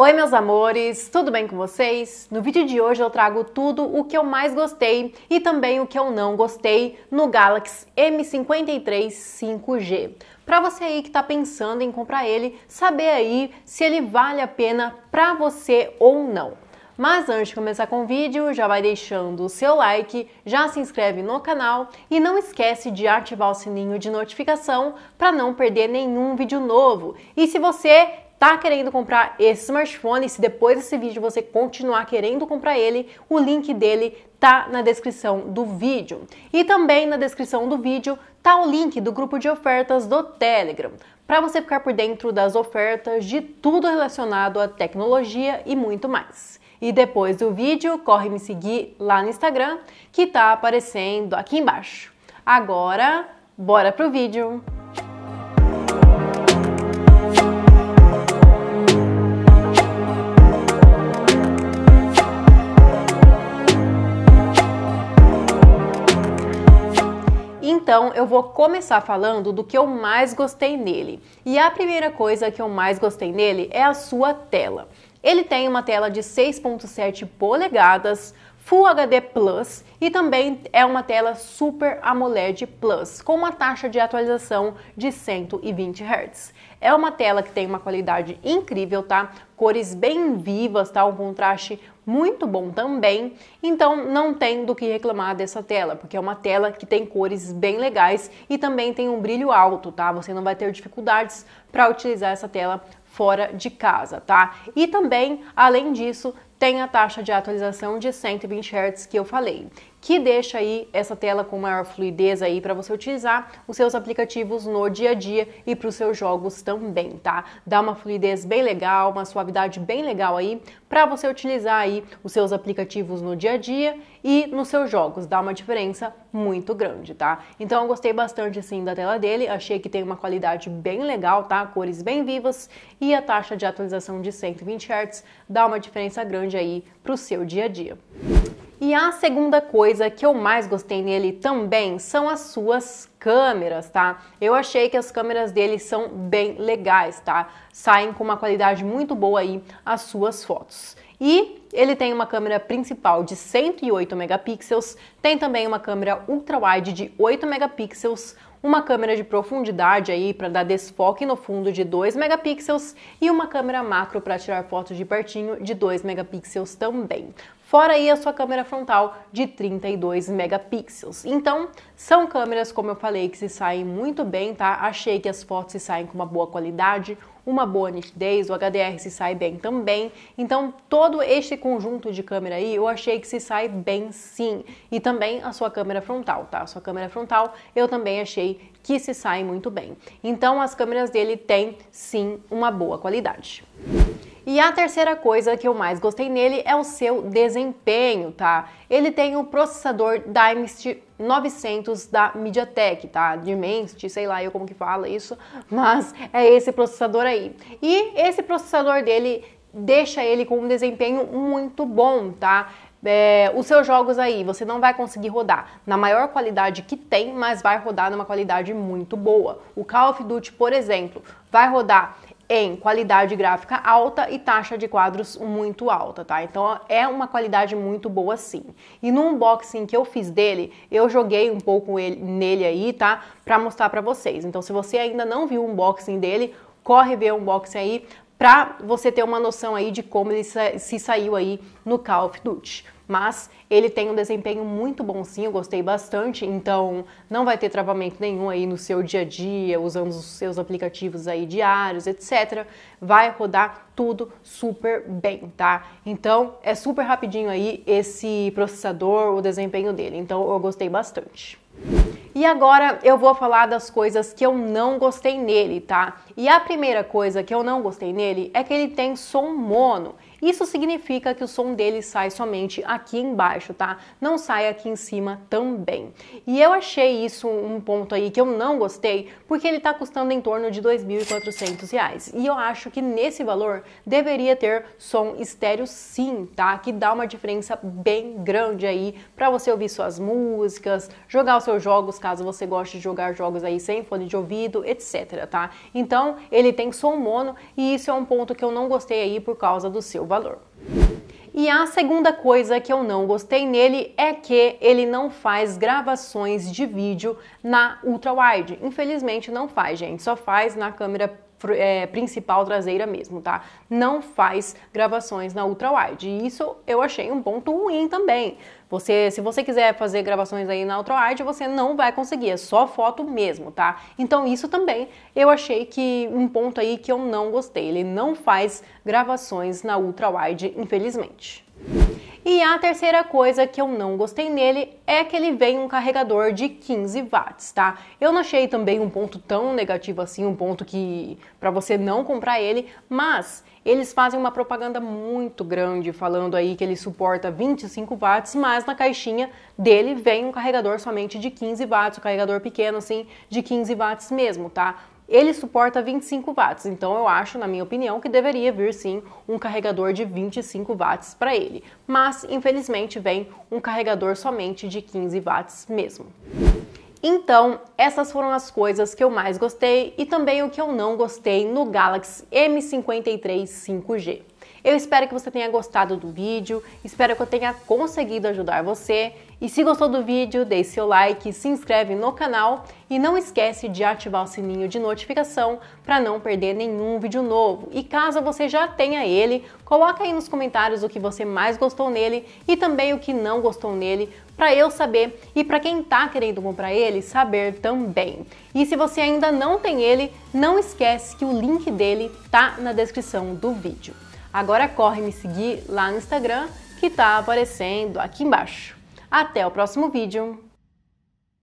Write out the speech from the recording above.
Oi, meus amores, tudo bem com vocês? No vídeo de hoje eu trago tudo o que eu mais gostei e também o que eu não gostei no Galaxy M53 5G. Para você aí que está pensando em comprar ele, saber aí se ele vale a pena para você ou não. Mas antes de começar com o vídeo, já vai deixando o seu like, já se inscreve no canal e não esquece de ativar o sininho de notificação para não perder nenhum vídeo novo. E se você tá querendo comprar esse smartphone e se depois desse vídeo você continuar querendo comprar ele, o link dele tá na descrição do vídeo. E também na descrição do vídeo tá o link do grupo de ofertas do Telegram, para você ficar por dentro das ofertas de tudo relacionado à tecnologia e muito mais. E depois do vídeo, corre me seguir lá no Instagram, que tá aparecendo aqui embaixo. Agora, bora pro vídeo. Então eu vou começar falando do que eu mais gostei nele. E a primeira coisa que eu mais gostei nele é a sua tela. Ele tem uma tela de 6.7 polegadas, Full HD Plus e também é uma tela Super AMOLED Plus com uma taxa de atualização de 120 Hz. É uma tela que tem uma qualidade incrível, tá? Cores bem vivas, tá? Um contraste muito bom também. Então não tem do que reclamar dessa tela, porque é uma tela que tem cores bem legais e também tem um brilho alto, tá? Você não vai ter dificuldades para utilizar essa tela fora de casa, tá? E também, além disso, tem a taxa de atualização de 120 Hz que eu falei que deixa aí essa tela com maior fluidez aí para você utilizar os seus aplicativos no dia a dia e para os seus jogos também, tá? Dá uma fluidez bem legal, uma suavidade bem legal aí para você utilizar aí os seus aplicativos no dia a dia e nos seus jogos, dá uma diferença muito grande, tá? Então eu gostei bastante assim da tela dele, achei que tem uma qualidade bem legal, tá? Cores bem vivas e a taxa de atualização de 120 Hz dá uma diferença grande aí para o seu dia a dia. E a segunda coisa que eu mais gostei nele também são as suas câmeras, tá? Eu achei que as câmeras dele são bem legais, tá? Saem com uma qualidade muito boa aí as suas fotos. E ele tem uma câmera principal de 108 megapixels, tem também uma câmera ultra wide de 8 megapixels, uma câmera de profundidade aí para dar desfoque no fundo de 2 megapixels e uma câmera macro para tirar fotos de pertinho de 2 megapixels também. Fora aí a sua câmera frontal de 32 megapixels. Então, são câmeras, como eu falei, que se saem muito bem, tá? Achei que as fotos se saem com uma boa qualidade, uma boa nitidez, o HDR se sai bem também. Então, todo este conjunto de câmera aí, eu achei que se sai bem sim. E também a sua câmera frontal, tá? A sua câmera frontal, eu também achei que se sai muito bem. Então, as câmeras dele têm sim uma boa qualidade. E a terceira coisa que eu mais gostei nele é o seu desempenho, tá? Ele tem o um processador Dimensity 900 da MediaTek, tá? Dimensity, sei lá eu como que fala isso, mas é esse processador aí. E esse processador dele deixa ele com um desempenho muito bom, tá? É, os seus jogos aí, você não vai conseguir rodar na maior qualidade que tem, mas vai rodar numa qualidade muito boa. O Call of Duty, por exemplo, vai rodar em qualidade gráfica alta e taxa de quadros muito alta, tá? Então é uma qualidade muito boa sim. E no unboxing que eu fiz dele, eu joguei um pouco ele, nele aí, tá? Pra mostrar pra vocês. Então se você ainda não viu o unboxing dele, corre ver o unboxing aí pra você ter uma noção aí de como ele sa se saiu aí no Call of Duty mas ele tem um desempenho muito eu gostei bastante, então não vai ter travamento nenhum aí no seu dia a dia, usando os seus aplicativos aí diários, etc. Vai rodar tudo super bem, tá? Então é super rapidinho aí esse processador, o desempenho dele, então eu gostei bastante. E agora eu vou falar das coisas que eu não gostei nele, tá? E a primeira coisa que eu não gostei nele é que ele tem som mono. Isso significa que o som dele sai somente aqui embaixo, tá? Não sai aqui em cima também. E eu achei isso um ponto aí que eu não gostei, porque ele tá custando em torno de R$ 2.400. E eu acho que nesse valor deveria ter som estéreo sim, tá? Que dá uma diferença bem grande aí para você ouvir suas músicas, jogar os seus jogos, caso você goste de jogar jogos aí sem fone de ouvido, etc, tá? Então, ele tem som mono e isso é um ponto que eu não gostei aí por causa do seu valor. E a segunda coisa que eu não gostei nele é que ele não faz gravações de vídeo na ultra wide. Infelizmente não faz, gente, só faz na câmera é, principal traseira mesmo, tá? Não faz gravações na ultra wide. E isso eu achei um ponto ruim também. Você, se você quiser fazer gravações aí na ultra wide, você não vai conseguir, é só foto mesmo, tá? Então isso também eu achei que um ponto aí que eu não gostei. Ele não faz gravações na ultra wide, infelizmente. E a terceira coisa que eu não gostei nele é que ele vem um carregador de 15 watts, tá? Eu não achei também um ponto tão negativo assim, um ponto que para você não comprar ele, mas eles fazem uma propaganda muito grande falando aí que ele suporta 25 watts, mas na caixinha dele vem um carregador somente de 15 watts, um carregador pequeno assim, de 15 watts mesmo, tá? ele suporta 25 watts, então eu acho, na minha opinião, que deveria vir sim um carregador de 25 watts para ele. Mas, infelizmente, vem um carregador somente de 15 watts mesmo. Então, essas foram as coisas que eu mais gostei e também o que eu não gostei no Galaxy M53 5G. Eu espero que você tenha gostado do vídeo, espero que eu tenha conseguido ajudar você. E se gostou do vídeo, deixe seu like, se inscreve no canal e não esquece de ativar o sininho de notificação para não perder nenhum vídeo novo. E caso você já tenha ele, coloca aí nos comentários o que você mais gostou nele e também o que não gostou nele para eu saber e para quem está querendo comprar ele saber também. E se você ainda não tem ele, não esquece que o link dele tá na descrição do vídeo. Agora corre me seguir lá no Instagram que está aparecendo aqui embaixo. Até o próximo vídeo!